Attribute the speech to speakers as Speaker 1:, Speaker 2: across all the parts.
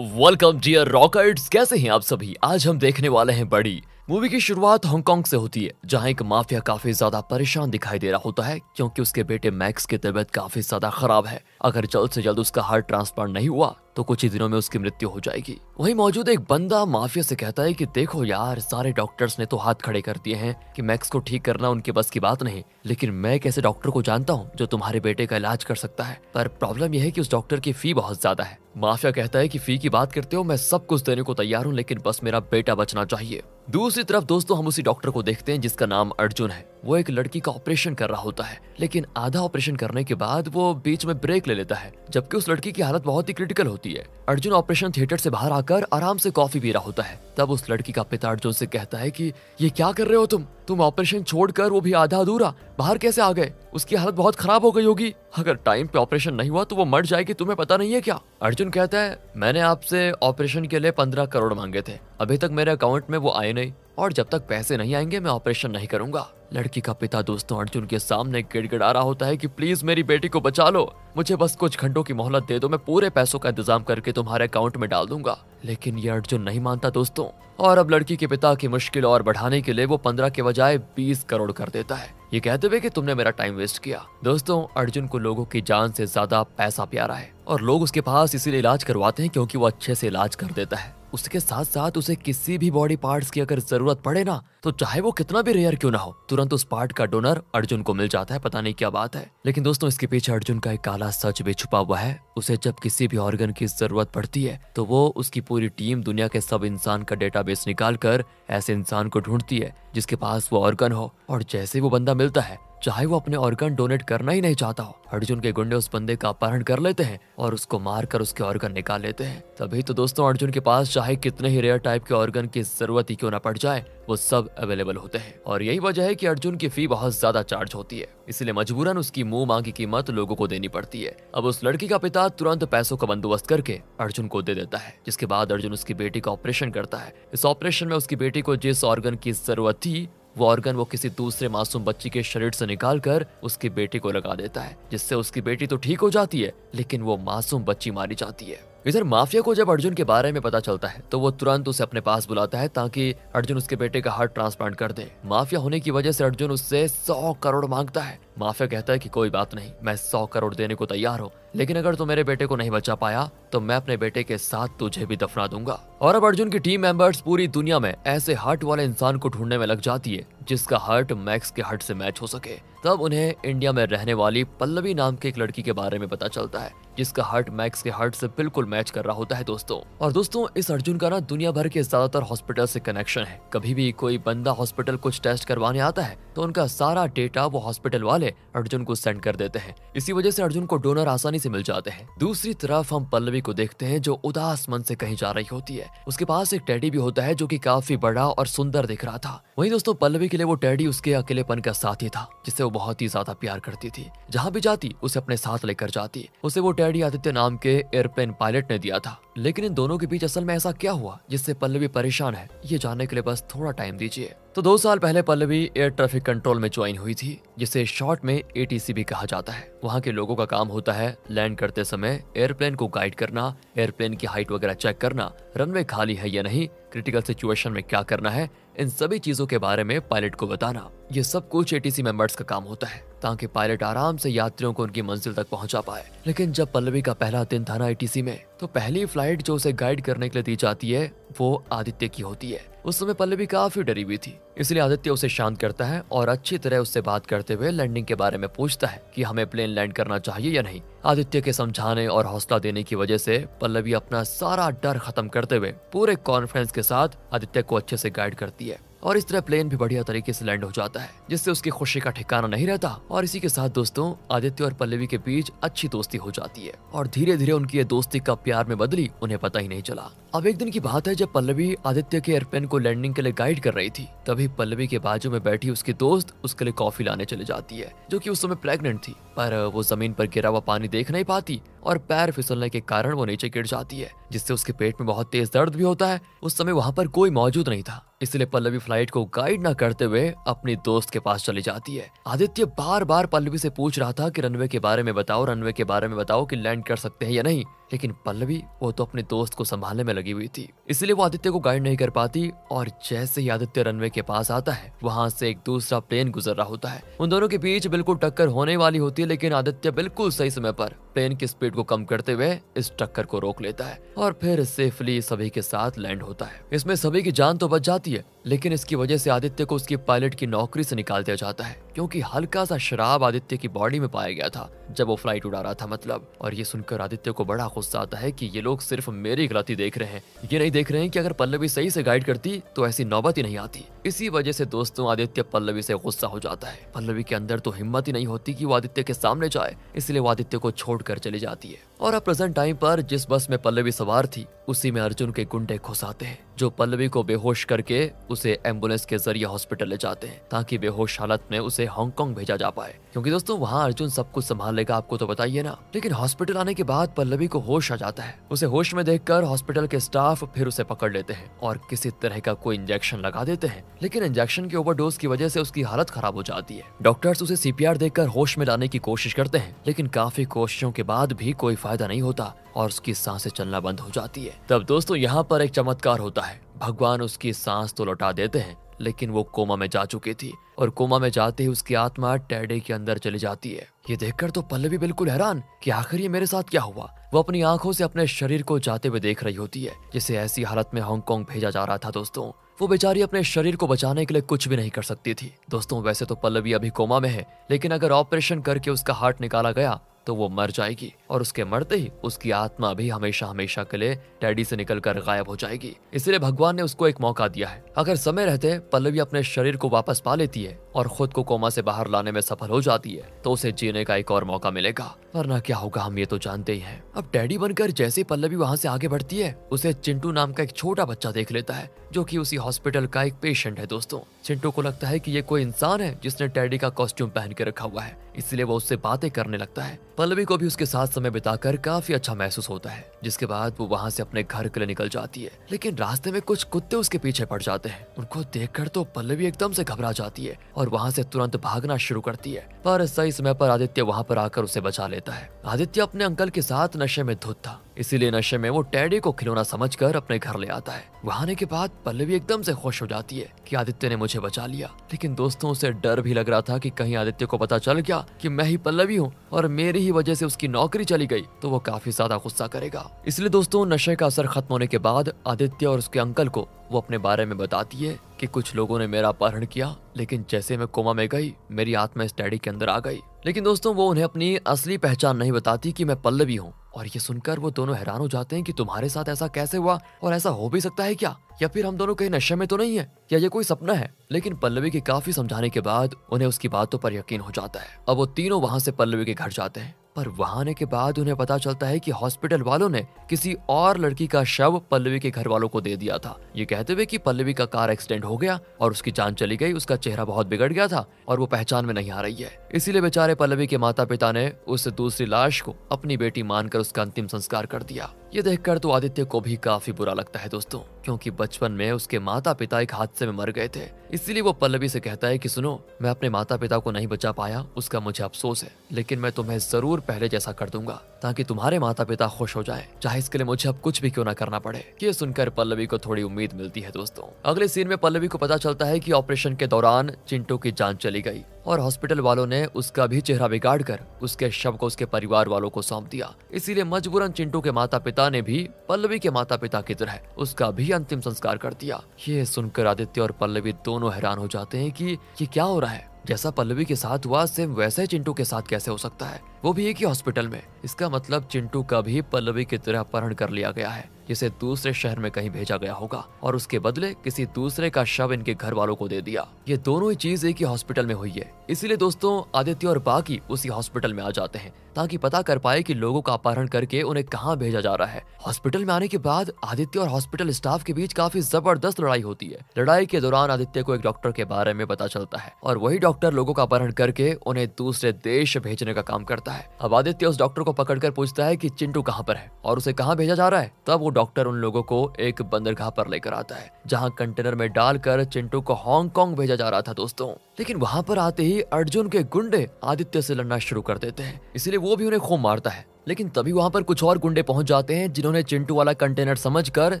Speaker 1: welcome dear रॉकर्ट्स कैसे हैं आप सभी आज हम देखने वाले हैं बड़ी मूवी की शुरुआत हांगकांग से होती है जहां एक माफिया काफी ज्यादा परेशान दिखाई दे रहा होता है क्योंकि उसके बेटे मैक्स की तबीयत काफी ज्यादा खराब है अगर जल्द से जल्द उसका हार्ट ट्रांसप्लांट नहीं हुआ तो कुछ ही दिनों में उसकी मृत्यु हो जाएगी वही मौजूद एक बंदा माफिया से कहता है कि देखो यार सारे डॉक्टर्स ने तो हाथ खड़े कर दिए हैं कि मैक्स को ठीक करना उनके बस की बात नहीं लेकिन मैं एक ऐसे डॉक्टर को जानता हूँ जो तुम्हारे बेटे का इलाज कर सकता है पर प्रॉब्लम यह है की उस डॉक्टर की फी बहुत ज्यादा है माफिया कहता है की फी की बात करते हो मैं सब कुछ देने को तैयार हूँ लेकिन बस मेरा बेटा बचना चाहिए दूसरी दूसरी तरफ दोस्तों हम उसी डॉक्टर को देखते हैं जिसका नाम अर्जुन है वो एक लड़की का ऑपरेशन कर रहा होता है लेकिन आधा ऑपरेशन करने के बाद वो बीच में ब्रेक ले लेता है जबकि उस लड़की की हालत बहुत ही क्रिटिकल होती है अर्जुन ऑपरेशन थिएटर से बाहर आकर आराम से कॉफी पी रहा होता है तब उस लड़की का पिता अर्जुन से कहता है की ये क्या कर रहे हो तुम तुम ऑपरेशन छोड़कर वो भी आधा अधूरा बाहर कैसे आ गए उसकी हालत बहुत खराब हो गई होगी अगर टाइम पे ऑपरेशन नहीं हुआ तो वो मर जाएगी तुम्हें पता नहीं है क्या अर्जुन कहता है मैंने आपसे ऑपरेशन के लिए पंद्रह करोड़ मांगे थे अभी तक मेरे अकाउंट में वो आए नहीं और जब तक पैसे नहीं आएंगे मैं ऑपरेशन नहीं करूंगा लड़की का पिता दोस्तों अर्जुन के सामने गिड़गिड़ा रहा होता है कि प्लीज मेरी बेटी को बचा लो मुझे बस कुछ घंटों की मोहलत दे दो मैं पूरे पैसों का इंतजाम करके तुम्हारे अकाउंट में डाल दूंगा लेकिन ये अर्जुन नहीं मानता दोस्तों और अब लड़की के पिता की मुश्किल और बढ़ाने के लिए वो पंद्रह के बजाय बीस करोड़ कर देता है ये कहते हुए कि तुमने मेरा टाइम वेस्ट किया दोस्तों अर्जुन को लोगों की जान से ज्यादा पैसा प्यारा है और लोग उसके पास इसीलिए इलाज करवाते हैं क्योंकि वो अच्छे से इलाज कर देता है उसके साथ साथ उसे किसी भी बॉडी पार्ट्स की अगर जरूरत पड़े ना तो चाहे वो कितना भी रेयर क्यों ना हो तुरंत उस पार्ट का डोनर अर्जुन को मिल जाता है पता नहीं क्या बात है लेकिन दोस्तों इसके पीछे अर्जुन का एक काला सच भी छुपा हुआ है उसे जब किसी भी ऑर्गन की जरूरत पड़ती है तो वो उसकी पूरी टीम दुनिया के सब इंसान का डेटाबेस कर ऐसे इंसान को ढूंढती है जिसके पास वो ऑर्गन हो और जैसे वो बंदा मिलता है चाहे वो अपने ऑर्गन डोनेट करना ही नहीं चाहता हो अर्जुन के गुंडे उस बंदे का अपहरण कर लेते हैं और उसको मार कर उसके ऑर्गन निकाल लेते हैं तभी तो दोस्तों अर्जुन के पास चाहे कितने ही रेयर टाइप के ऑर्गन की जरूरत ही क्यों ना पड़ जाए वो सब अवेलेबल होते हैं और यही वजह है कि अर्जुन की फी बहुत ज्यादा चार्ज होती है इसलिए मजबूरन उसकी मुंह मांग की कीमत लोगों को देनी पड़ती है अब उस लड़की का पिता तुरंत पैसों का बंदोबस्त करके अर्जुन को दे देता है जिसके बाद अर्जुन उसकी बेटी का ऑपरेशन करता है इस ऑपरेशन में उसकी बेटी को जिस ऑर्गन की जरूरत थी वो ऑर्गन वो किसी दूसरे मासूम बच्ची के शरीर से निकाल कर उसकी बेटी को लगा देता है जिससे उसकी बेटी तो ठीक हो जाती है लेकिन वो मासूम बच्ची मारी जाती है इधर माफिया को जब अर्जुन के बारे में पता चलता है तो वो तुरंत उसे अपने पास बुलाता है ताकि अर्जुन उसके बेटे का हार्ट ट्रांसप्लांट कर दे माफिया होने की वजह से अर्जुन उससे सौ करोड़ मांगता है माफिया कहता है कि कोई बात नहीं मैं सौ करोड़ देने को तैयार हूँ लेकिन अगर तू मेरे बेटे को नहीं बचा पाया तो मैं अपने बेटे के साथ तुझे भी दफना दूंगा और अब अर्जुन की टीम मेंबर्स पूरी दुनिया में ऐसे हार्ट वाले इंसान को ढूंढने में लग जाती है जिसका हार्ट मैक्स के हार्ट से मैच हो सके तब उन्हें इंडिया में रहने वाली पल्लवी नाम की एक लड़की के बारे में पता चलता है जिसका हार्ट मैक्स के हार्ट से बिल्कुल मैच कर रहा होता है दोस्तों और दोस्तों इस अर्जुन का ना दुनिया भर के ज्यादातर हॉस्पिटल से कनेक्शन है कभी भी कोई बंदा हॉस्पिटल कुछ टेस्ट करवाने आता है तो उनका सारा डेटा वो हॉस्पिटल वाले अर्जुन को सेंड कर देते हैं इसी वजह से अर्जुन को डोनर आसानी से मिल जाते हैं दूसरी तरफ हम पल्लवी को देखते हैं जो उदास मन से कहीं जा रही होती है उसके पास एक टैडी भी होता है जो की काफी बड़ा और सुंदर दिख रहा था वही दोस्तों पल्लवी के लिए वो टैडी उसके अकेलेपन का साथी था जिसे वो बहुत ही ज्यादा प्यार करती थी जहाँ भी जाती उसे अपने साथ लेकर जाती उसे वो टैडी आईडी आदित्य नाम के एयरप्लेन पायलट ने दिया था लेकिन इन दोनों के बीच असल में ऐसा क्या हुआ जिससे पल्लवी परेशान है ये जानने के लिए बस थोड़ा टाइम दीजिए तो दो साल पहले पल्लवी एयर ट्रैफिक कंट्रोल में ज्वाइन हुई थी जिसे शॉर्ट में ए भी कहा जाता है वहाँ के लोगों का काम होता है लैंड करते समय एयरप्लेन को गाइड करना एयरप्लेन की हाइट वगैरह चेक करना रनवे खाली है या नहीं क्रिटिकल सिचुएशन में क्या करना है इन सभी चीजों के बारे में पायलट को बताना ये सब कुछ एटीसी मेंबर्स का काम होता है ताकि पायलट आराम से यात्रियों को उनकी मंजिल तक पहुंचा पाए लेकिन जब पल्लवी का पहला दिन था ना एटीसी में तो पहली फ्लाइट जो उसे गाइड करने के लिए दी जाती है वो आदित्य की होती है उस समय पल्लवी काफी डरी हुई थी इसलिए आदित्य उसे शांत करता है और अच्छी तरह उससे बात करते हुए लैंडिंग के बारे में पूछता है कि हमें प्लेन लैंड करना चाहिए या नहीं आदित्य के समझाने और हौसला देने की वजह से पल्लवी अपना सारा डर खत्म करते हुए पूरे कॉन्फिडेंस के साथ आदित्य को अच्छे से गाइड करती है और इस तरह प्लेन भी बढ़िया तरीके से लैंड हो जाता है जिससे उसकी खुशी का ठिकाना नहीं रहता और इसी के साथ दोस्तों आदित्य और पल्लवी के बीच अच्छी दोस्ती हो जाती है और धीरे धीरे उनकी ये दोस्ती का प्यार में बदली उन्हें पता ही नहीं चला अब एक दिन की बात है जब पल्लवी आदित्य के एयरप्लेन को लैंडिंग के लिए गाइड कर रही थी तभी पल्लवी के बाजू में बैठी उसकी दोस्त उसके लिए कॉफी लाने चले जाती है जो की उस समय प्रेगनेंट थी पर वो जमीन पर गिरा हुआ पानी देख नहीं पाती और पैर फिसलने के कारण वो नीचे गिर जाती है जिससे उसके पेट में बहुत तेज दर्द भी होता है उस समय वहाँ पर कोई मौजूद नहीं था इसलिए पल्लवी फ्लाइट को गाइड ना करते हुए अपनी दोस्त के पास चली जाती है आदित्य बार बार पल्लवी से पूछ रहा था कि रनवे के बारे में बताओ रनवे के बारे में बताओ कि लैंड कर सकते हैं या नहीं लेकिन पल्लवी वो तो अपने दोस्त को संभालने में लगी हुई थी इसलिए वो आदित्य को गाइड नहीं कर पाती और जैसे ही आदित्य रनवे के पास आता है वहां से एक दूसरा प्लेन गुजर रहा होता है उन दोनों के बीच बिल्कुल टक्कर होने वाली होती है लेकिन आदित्य बिल्कुल सही समय पर प्लेन की स्पीड को कम करते हुए इस टक्कर को रोक लेता है और फिर सेफली सभी के साथ लैंड होता है इसमें सभी की जान तो बच जाती है लेकिन इसकी वजह से आदित्य को उसकी पायलट की नौकरी से निकाल दिया जाता है क्योंकि हल्का सा शराब आदित्य की बॉडी में पाया गया था जब वो फ्लाइट उड़ा रहा था मतलब और ये सुनकर आदित्य को बड़ा गुस्सा आता है कि ये लोग सिर्फ मेरी गलती देख रहे हैं ये नहीं देख रहे हैं कि अगर पल्लवी सही से गाइड करती तो ऐसी नौबत ही नहीं आती इसी वजह से दोस्तों आदित्य पल्लवी से गुस्सा हो जाता है पल्लवी के अंदर तो हिम्मत ही नहीं होती कि वो आदित्य के सामने जाए इसलिए वो आदित्य को छोड़कर चली जाती है और अब प्रेजेंट टाइम पर जिस बस में पल्लवी सवार थी उसी में अर्जुन के गुंडे घुस आते हैं जो पल्लवी को बेहोश करके उसे एम्बुलेंस के जरिए हॉस्पिटल ले जाते हैं ताकि बेहोश हालत में उसे हांगकांग भेजा जा पाए क्योंकि दोस्तों वहाँ अर्जुन सब कुछ संभाल लेगा आपको तो बताइए ना लेकिन हॉस्पिटल आने के बाद पल्लवी को होश आ जाता है उसे होश में देखकर हॉस्पिटल के स्टाफ फिर उसे पकड़ लेते हैं और किसी तरह का कोई इंजेक्शन लगा देते हैं लेकिन इंजेक्शन के ओवरडोज की वजह से उसकी हालत खराब हो जाती है डॉक्टर्स उसे सीपीआर देकर होश में लाने की कोशिश करते हैं लेकिन काफी कोशिशों के बाद भी कोई फायदा नहीं होता और उसकी सांसें चलना बंद हो जाती है तब दोस्तों यहाँ पर एक चमत्कार होता है भगवान उसकी सांस तो लौटा देते हैं लेकिन वो कोमा में जा चुकी थी और कोमा में जाते ही उसकी आत्मा टेडे के अंदर चली जाती है ये देखकर तो पल्लवी बिल्कुल हैरान कि आखिर ये मेरे साथ क्या हुआ वो अपनी आंखों से अपने शरीर को जाते हुए देख रही होती है जिसे ऐसी हालत में हांगकांग भेजा जा रहा था दोस्तों वो बेचारी अपने शरीर को बचाने के लिए कुछ भी नहीं कर सकती थी दोस्तों वैसे तो पल्लवी अभी कोमा में है लेकिन अगर ऑपरेशन करके उसका हार्ट निकाला गया तो वो मर जाएगी और उसके मरते ही उसकी आत्मा भी हमेशा हमेशा के लिए डैडी से निकलकर गायब हो जाएगी इसलिए भगवान ने उसको एक मौका दिया है अगर समय रहते पल्लवी अपने शरीर को वापस पा लेती है और खुद को कोमा से बाहर लाने में सफल हो जाती है तो उसे जीने का एक और मौका मिलेगा वरना क्या होगा हम ये तो जानते ही हैं अब डैडी बनकर जैसे पल्लवी वहाँ से आगे बढ़ती है उसे चिंटू नाम का एक छोटा बच्चा देख लेता है जो कि उसी हॉस्पिटल का एक पेशेंट है दोस्तों चिंटू को लगता है कि ये कोई इंसान है जिसने डैडी का कॉस्ट्यूम पहन के रखा हुआ है इसलिए वो उससे बातें करने लगता है पल्लवी को भी उसके साथ समय बिताकर काफी अच्छा महसूस होता है जिसके बाद वो वहाँ से अपने घर के लिए निकल जाती है लेकिन रास्ते में कुछ कुत्ते उसके पीछे पड़ जाते हैं उनको देख तो पल्लवी एकदम से घबरा जाती है और और वहाँ से तुरंत भागना शुरू करती है पर सही समय पर आदित्य वहाँ पर आकर उसे बचा लेता है आदित्य अपने अंकल के साथ नशे में धुत था इसीलिए नशे में वो टैडी को खिलौना समझकर अपने घर ले आता है वहाँ आने के बाद पल्लवी एकदम से खुश हो जाती है कि आदित्य ने मुझे बचा लिया लेकिन दोस्तों उसे डर भी लग रहा था कि कहीं आदित्य को पता चल गया कि मैं ही पल्लवी हूँ और मेरी ही वजह से उसकी नौकरी चली गई तो वो काफी ज्यादा गुस्सा करेगा इसलिए दोस्तों नशे का असर खत्म होने के बाद आदित्य और उसके अंकल को वो अपने बारे में बताती है कि कुछ लोगों ने मेरा अपहरण किया लेकिन जैसे मैं कोमा में गई मेरी आत्मा इस डैडी के अंदर आ गई लेकिन दोस्तों वो उन्हें अपनी असली पहचान नहीं बताती कि मैं पल्लवी हूँ और ये सुनकर वो दोनों हैरान हो जाते हैं कि तुम्हारे साथ ऐसा कैसे हुआ और ऐसा हो भी सकता है क्या या फिर हम दोनों कहीं नशे में तो नहीं है या ये कोई सपना है लेकिन पल्लवी के काफी समझाने के बाद उन्हें उसकी बातों पर यकीन हो जाता है अब वो तीनों वहाँ से पल्लवी के घर जाते हैं पर वहां आने के बाद उन्हें पता चलता है कि हॉस्पिटल वालों ने किसी और लड़की का शव पल्लवी के घर वालों को दे दिया था ये कहते हुए कि पल्लवी का कार एक्सीडेंट हो गया और उसकी जान चली गई उसका चेहरा बहुत बिगड़ गया था और वो पहचान में नहीं आ रही है इसीलिए बेचारे पल्लवी के माता पिता ने उस दूसरी लाश को अपनी बेटी मानकर उसका अंतिम संस्कार कर दिया ये देखकर तो आदित्य को भी काफी बुरा लगता है दोस्तों क्योंकि बचपन में उसके माता पिता एक हादसे में मर गए थे इसीलिए वो पल्लवी से कहता है कि सुनो मैं अपने माता पिता को नहीं बचा पाया उसका मुझे अफसोस है लेकिन मैं तुम्हें जरूर पहले जैसा कर दूंगा ताकि तुम्हारे माता पिता खुश हो जाए चाहे इसके लिए मुझे अब कुछ भी क्यों ना करना पड़े ये सुनकर पल्लवी को थोड़ी उम्मीद मिलती है दोस्तों अगले सीन में पल्लवी को पता चलता है की ऑपरेशन के दौरान चिंटू की जान चली गई और हॉस्पिटल वालों ने उसका भी चेहरा बिगाड़ कर उसके शव को उसके परिवार वालों को सौंप दिया इसीलिए मजबूरन चिंटू के माता पिता ने भी पल्लवी के माता पिता की तरह उसका भी अंतिम संस्कार कर दिया ये सुनकर आदित्य और पल्लवी दोनों हैरान हो जाते हैं कि ये क्या हो रहा है जैसा पल्लवी के साथ हुआ सेम वैसे चिंटू के साथ कैसे हो सकता है वो भी एक ही हॉस्पिटल में इसका मतलब चिंटू का भी पल्लवी की तरह अपहरण कर लिया गया है जिसे दूसरे शहर में कहीं भेजा गया होगा और उसके बदले किसी दूसरे का शव इनके घर वालों को दे दिया ये दोनों ही चीज एक ही हॉस्पिटल में हुई है इसीलिए दोस्तों आदित्य और बाकी उसी हॉस्पिटल में आ जाते हैं ताकि पता कर पाए कि लोगों का अपहरण करके उन्हें कहाँ भेजा जा रहा है हॉस्पिटल में आने के बाद आदित्य और हॉस्पिटल स्टाफ के बीच काफी जबरदस्त लड़ाई होती है लड़ाई के दौरान आदित्य को एक डॉक्टर के बारे में पता चलता है और वही डॉक्टर लोगों का अपहरण करके उन्हें दूसरे देश भेजने का काम करता जाता है अब आदित्य उस डॉक्टर को पकड़कर पूछता है कि चिंटू कहाँ पर है और उसे कहाँ भेजा जा रहा है तब वो डॉक्टर उन लोगों को एक बंदरगाह पर लेकर आता है जहाँ कंटेनर में डालकर चिंटू को हांगकांग भेजा जा रहा था दोस्तों लेकिन वहाँ पर आते ही अर्जुन के गुंडे आदित्य से लड़ना शुरू कर देते हैं इसलिए वो भी उन्हें खूब मारता है लेकिन तभी वहाँ पर कुछ और गुंडे पहुँच जाते हैं जिन्होंने चिंटू वाला कंटेनर समझकर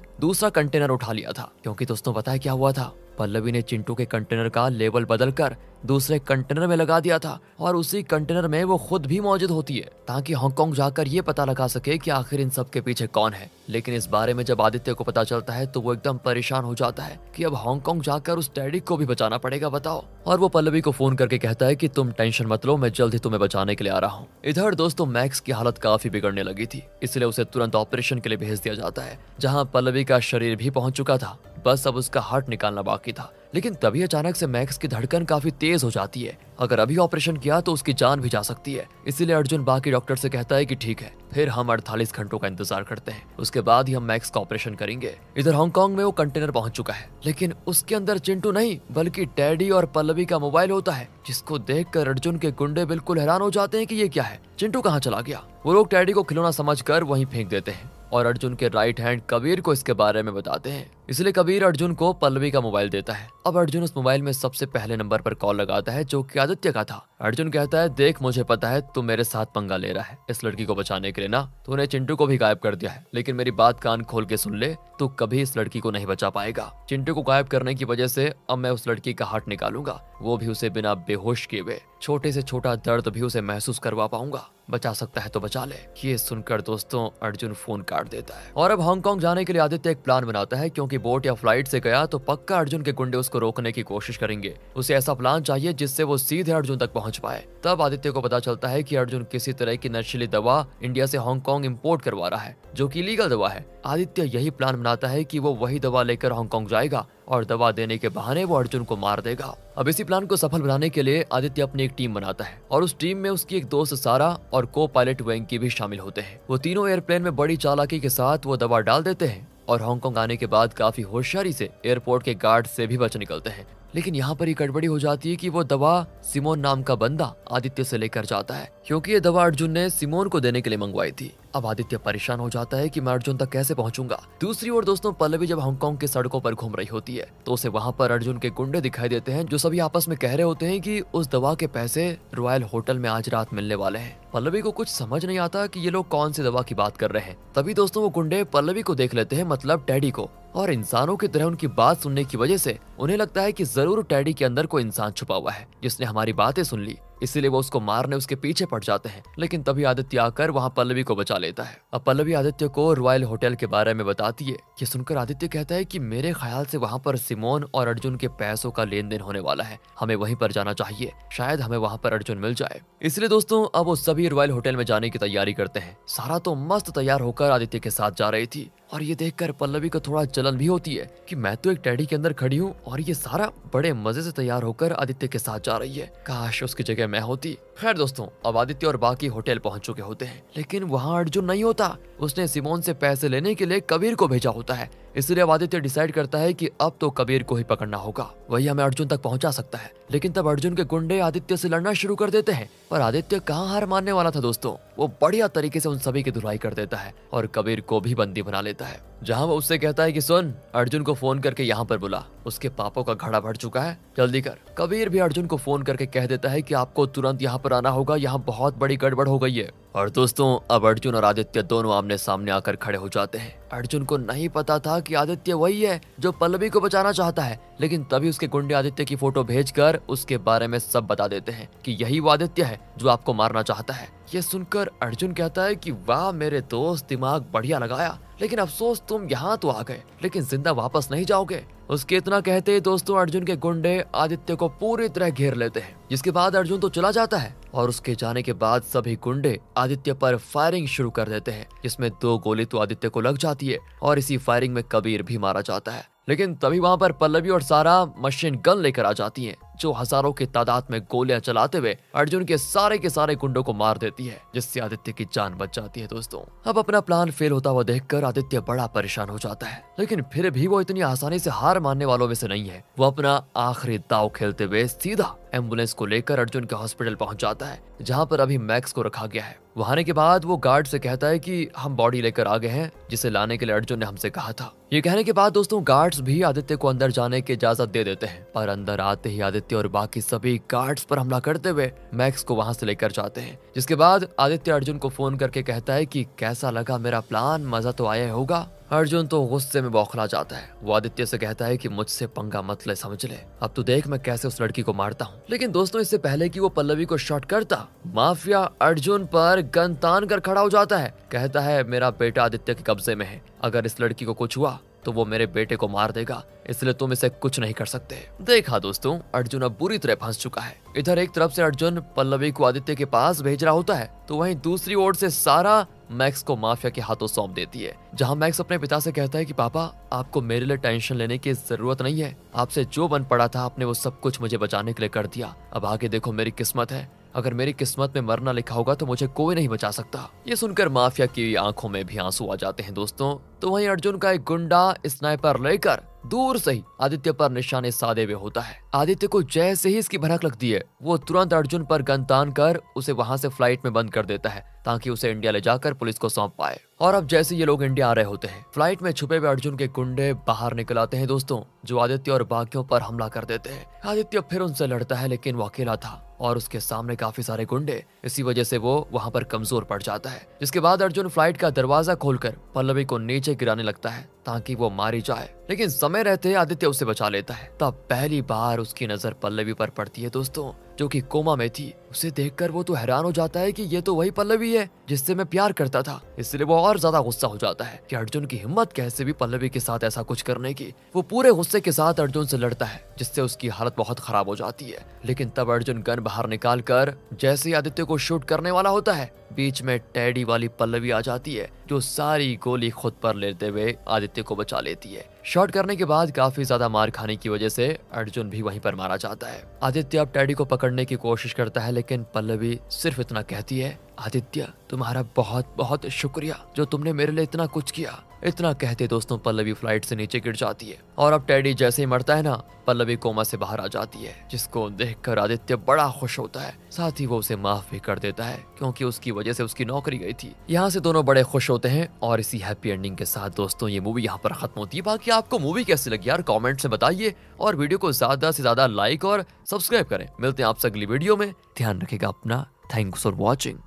Speaker 1: दूसरा कंटेनर उठा लिया था क्योंकि दोस्तों पता है क्या हुआ था पल्लवी ने चिंटू के कंटेनर का लेबल कर दूसरे कंटेनर में लगा दिया था और उसी कंटेनर में वो खुद भी मौजूद होती है ताकि हांगकांग जाकर ये पता लगा सके कि आखिर इन सब के पीछे कौन है लेकिन इस बारे में जब आदित्य को पता चलता है तो वो एकदम परेशान हो जाता है कि अब हांगकांग जाकर उस डैडी को भी बचाना पड़ेगा बताओ और वो पल्लवी को फोन करके कहता है की तुम टेंशन मत लो मैं जल्द ही तुम्हें बचाने के लिए आ रहा हूँ इधर दोस्तों मैक्स की हालत काफी बिगड़ने लगी थी इसलिए उसे तुरंत ऑपरेशन के लिए भेज दिया जाता है जहाँ पल्लवी का शरीर भी पहुंच चुका था बस अब उसका हार्ट निकालना बाकी था लेकिन तभी अचानक से मैक्स की धड़कन काफी तेज हो जाती है अगर अभी ऑपरेशन किया तो उसकी जान भी जा सकती है इसीलिए अर्जुन बाकी डॉक्टर से कहता है कि ठीक है फिर हम 48 घंटों का इंतजार करते हैं उसके बाद ही हम मैक्स का ऑपरेशन करेंगे इधर हांगकांग में वो कंटेनर पहुंच चुका है लेकिन उसके अंदर चिंटू नहीं बल्कि डैडी और पल्लवी का मोबाइल होता है जिसको देख कर अर्जुन के गुंडे बिल्कुल हैरान हो जाते हैं की ये क्या है चिंटू कहाँ चला गया वो लोग डैडी को खिलौना समझ कर वहीं फेंक देते हैं और अर्जुन के राइट हैंड कबीर को इसके बारे में बताते हैं इसलिए कबीर अर्जुन को पल्लवी का मोबाइल देता है अब अर्जुन उस मोबाइल में सबसे पहले नंबर पर कॉल लगाता है जो कि आदित्य का था अर्जुन कहता है देख मुझे पता है तुम मेरे साथ पंगा ले रहा है इस लड़की को बचाने के लिए ना तूने चिंटू को भी गायब कर दिया है लेकिन मेरी बात कान खोल के सुन ले तू कभी इस लड़की को नहीं बचा पाएगा चिंटू को गायब करने की वजह से अब मैं उस लड़की का हाथ निकालूंगा वो भी उसे बिना बेहोश किए हुए छोटे से छोटा दर्द भी उसे महसूस करवा पाऊंगा बचा सकता है तो बचा ले ये सुनकर दोस्तों अर्जुन फोन काट देता है और अब हांगकांग जाने के लिए आदित्य एक प्लान बनाता है क्योंकि बोट या फ्लाइट से गया तो पक्का अर्जुन के गुंडे उसको रोकने की कोशिश करेंगे उसे ऐसा प्लान चाहिए जिससे वो सीधे अर्जुन तक पहुंच पाए तब आदित्य को पता चलता है की अर्जुन किसी तरह की नशीली दवा इंडिया से हांगकांग इम्पोर्ट करवा रहा है जो की लीगल दवा है आदित्य यही प्लान बनाता है की वो वही दवा लेकर हांगकांग जाएगा और दवा देने के बहाने वो अर्जुन को मार देगा अब इसी प्लान को सफल बनाने के लिए आदित्य अपनी एक टीम बनाता है और उस टीम में उसकी एक दोस्त सारा और को पायलट वैंकी भी शामिल होते हैं वो तीनों एयरप्लेन में बड़ी चालाकी के साथ वो दवा डाल देते हैं और हांगकांग आने के बाद काफी होशियारी से एयरपोर्ट के गार्ड से भी बच निकलते हैं लेकिन यहाँ पर ही गड़बड़ी हो जाती है कि वो दवा सिमोन नाम का बंदा आदित्य से लेकर जाता है क्योंकि ये दवा अर्जुन ने सिमोन को देने के लिए मंगवाई थी अब आदित्य परेशान हो जाता है कि मैं अर्जुन तक कैसे पहुंचूंगा दूसरी ओर दोस्तों पल्लवी जब हांगकांग के सड़कों पर घूम रही होती है तो उसे वहां पर अर्जुन के गुंडे दिखाई देते हैं जो सभी आपस में कह रहे होते हैं कि उस दवा के पैसे रॉयल होटल में आज रात मिलने वाले हैं पल्लवी को कुछ समझ नहीं आता कि ये लोग कौन सी दवा की बात कर रहे हैं तभी दोस्तों वो गुंडे पल्लवी को देख लेते हैं मतलब टैडी को और इंसानों की तरह उनकी बात सुनने की वजह से उन्हें लगता है कि जरूर टैडी के अंदर कोई इंसान छुपा हुआ है जिसने हमारी बातें सुन ली इसीलिए वो उसको मारने उसके पीछे पड़ जाते हैं लेकिन तभी आदित्य आकर वहाँ पल्लवी को बचा लेता है अब पल्लवी आदित्य को रॉयल होटल के बारे में बताती है ये सुनकर आदित्य कहता है की मेरे ख्याल से वहाँ पर सिमोन और अर्जुन के पैसों का लेन देन होने वाला है हमें वहीं पर जाना चाहिए शायद हमें वहाँ पर अर्जुन मिल जाए इसलिए दोस्तों अब वो सभी रॉयल होटल में जाने की तैयारी करते हैं सारा तो मस्त तैयार होकर आदित्य के साथ जा रही थी और ये देखकर पल्लवी को थोड़ा जलन भी होती है कि मैं तो एक टैडी के अंदर खड़ी हूँ और ये सारा बड़े मजे से तैयार होकर आदित्य के साथ जा रही है काश उसकी जगह मैं होती खैर दोस्तों अब आदित्य और बाकी होटल पहुंच चुके होते हैं लेकिन वहाँ अर्जुन नहीं होता उसने सिमोन से पैसे लेने के लिए कबीर को भेजा होता है इसलिए अब आदित्य डिसाइड करता है कि अब तो कबीर को ही पकड़ना होगा वही हमें अर्जुन तक पहुंचा सकता है लेकिन तब अर्जुन के गुंडे आदित्य से लड़ना शुरू कर देते हैं पर आदित्य कहाँ हार मानने वाला था दोस्तों वो बढ़िया तरीके से उन सभी की धुलाई कर देता है और कबीर को भी बंदी बना लेता है जहाँ वो उससे कहता है कि सुन अर्जुन को फोन करके यहाँ पर बुला उसके पापों का घड़ा भर चुका है जल्दी कर कबीर भी अर्जुन को फोन करके कह देता है कि आपको तुरंत यहाँ पर आना होगा यहाँ बहुत बड़ी गड़बड़ हो गई है और दोस्तों अब अर्जुन और आदित्य दोनों आमने सामने आकर खड़े हो जाते हैं अर्जुन को नहीं पता था कि आदित्य वही है जो पल्लवी को बचाना चाहता है लेकिन तभी उसके गुंडे आदित्य की फोटो भेज उसके बारे में सब बता देते हैं कि यही वो आदित्य है जो आपको मारना चाहता है ये सुनकर अर्जुन कहता है कि वाह मेरे दोस्त दिमाग बढ़िया लगाया लेकिन अफसोस तुम यहाँ तो आ गए लेकिन जिंदा वापस नहीं जाओगे उसके इतना कहते ही दोस्तों अर्जुन के गुंडे आदित्य को पूरी तरह घेर लेते हैं जिसके बाद अर्जुन तो चला जाता है और उसके जाने के बाद सभी गुंडे आदित्य पर फायरिंग शुरू कर देते हैं जिसमें दो गोली तो आदित्य को लग जाती है और इसी फायरिंग में कबीर भी मारा जाता है लेकिन तभी वहाँ पर पल्लवी और सारा मशीन गन लेकर आ जाती है जो हजारों की तादाद में गोलियां चलाते हुए अर्जुन के सारे के सारे गुंडों को मार देती है जिससे आदित्य की जान बच जाती है दोस्तों अब अपना प्लान फेल होता हुआ देख आदित्य बड़ा परेशान हो जाता है लेकिन फिर भी वो इतनी आसानी से हार मानने वालों में से नहीं है वो अपना आखिरी दाव खेलते हुए सीधा एम्बुलेंस को लेकर अर्जुन के हॉस्पिटल पहुंच जाता है जहां पर अभी मैक्स को रखा गया है वहां के बाद वो गार्ड से कहता है कि हम बॉडी लेकर आ गए हैं जिसे लाने के लिए अर्जुन ने हमसे कहा था ये कहने के बाद दोस्तों गार्ड्स भी आदित्य को अंदर जाने की इजाजत दे देते हैं पर अंदर आते ही आदित्य आदित्य और बाकी सभी गार्ड्स पर हमला करते हुए मैक्स को वहां से लेकर जाते हैं जिसके बाद आदित्य अर्जुन को फोन करके कहता है कि कैसा लगा मेरा प्लान मजा तो आया होगा अर्जुन तो गुस्से में बौखला जाता है वो आदित्य से कहता है कि मुझसे पंगा मत ले समझ ले अब तो देख मैं कैसे उस लड़की को मारता हूँ लेकिन दोस्तों इससे पहले कि वो पल्लवी को शॉट करता माफिया अर्जुन पर गन तान कर खड़ा हो जाता है कहता है मेरा बेटा आदित्य के कब्जे में है अगर इस लड़की को कुछ हुआ तो वो मेरे बेटे को मार देगा इसलिए तुम इसे कुछ नहीं कर सकते देखा हाँ दोस्तों अर्जुन अब बुरी तरह फंस चुका है इधर एक तरफ से अर्जुन पल्लवी को आदित्य के पास भेज रहा होता है तो वहीं दूसरी ओर से सारा मैक्स को माफिया के हाथों सौंप देती है जहां मैक्स अपने पिता से कहता है कि पापा आपको मेरे लिए टेंशन लेने की जरूरत नहीं है आपसे जो बन पड़ा था आपने वो सब कुछ मुझे बचाने के लिए कर दिया अब आगे देखो मेरी किस्मत है अगर मेरी किस्मत में मरना लिखा होगा तो मुझे कोई नहीं बचा सकता ये सुनकर माफिया की आंखों में भी आंसू आ जाते हैं दोस्तों तो वहीं अर्जुन का एक गुंडा स्नाइपर लेकर दूर से ही आदित्य पर निशाने साधे हुए होता है आदित्य को जैसे ही इसकी भनक लगती है वो तुरंत अर्जुन पर गन तान कर उसे वहाँ से फ्लाइट में बंद कर देता है ताकि उसे इंडिया ले जाकर पुलिस को सौंप पाए और अब जैसे ये लोग इंडिया आ रहे होते हैं फ्लाइट में छुपे हुए अर्जुन के गुंडे बाहर निकल आते हैं दोस्तों जो आदित्य और बाकियों पर हमला कर देते हैं आदित्य फिर उनसे लड़ता है लेकिन वो अकेला था और उसके सामने काफी सारे गुंडे इसी वजह से वो वहां पर कमजोर पड़ जाता है जिसके बाद अर्जुन फ्लाइट का दरवाजा खोलकर पल्लवी को नीचे गिराने लगता है ताकि वो मारी जाए लेकिन समय रहते आदित्य उसे बचा लेता है तब पहली बार उसकी नजर पल्लवी पर पड़ती है दोस्तों जो कि कोमा में थी उसे देखकर वो तो हैरान हो जाता है कि ये तो वही पल्लवी है जिससे मैं प्यार करता था इसलिए वो और ज्यादा गुस्सा हो जाता है कि अर्जुन की हिम्मत कैसे भी पल्लवी के साथ ऐसा कुछ करने की वो पूरे गुस्से के साथ अर्जुन से लड़ता है जिससे उसकी हालत बहुत खराब हो जाती है लेकिन तब अर्जुन गन बाहर निकाल कर जैसे आदित्य को शूट करने वाला होता है बीच में टैडी वाली पल्लवी आ जाती है जो सारी गोली खुद पर लेते हुए आदित्य को बचा लेती है शॉट करने के बाद काफी ज्यादा मार खाने की वजह से अर्जुन भी वहीं पर मारा जाता है आदित्य अब टैडी को पकड़ने की कोशिश करता है लेकिन पल्लवी सिर्फ इतना कहती है आदित्य तुम्हारा बहुत बहुत शुक्रिया जो तुमने मेरे लिए इतना कुछ किया इतना कहते दोस्तों पल्लवी फ्लाइट से नीचे गिर जाती है और अब टैडी जैसे ही मरता है ना पल्लवी कोमा से बाहर आ जाती है जिसको देखकर आदित्य बड़ा खुश होता है साथ ही वो उसे माफ भी कर देता है क्योंकि उसकी वजह से उसकी नौकरी गई थी यहाँ से दोनों बड़े खुश होते हैं और इसी हैप्पी एंडिंग के साथ दोस्तों ये मूवी यहाँ पर खत्म होती है बाकी आपको मूवी कैसी लगी यार कॉमेंट से बताइए और वीडियो को ज्यादा से ज्यादा लाइक और सब्सक्राइब करें मिलते हैं आपसे अगली वीडियो में ध्यान रखेगा अपना थैंक्स फॉर वॉचिंग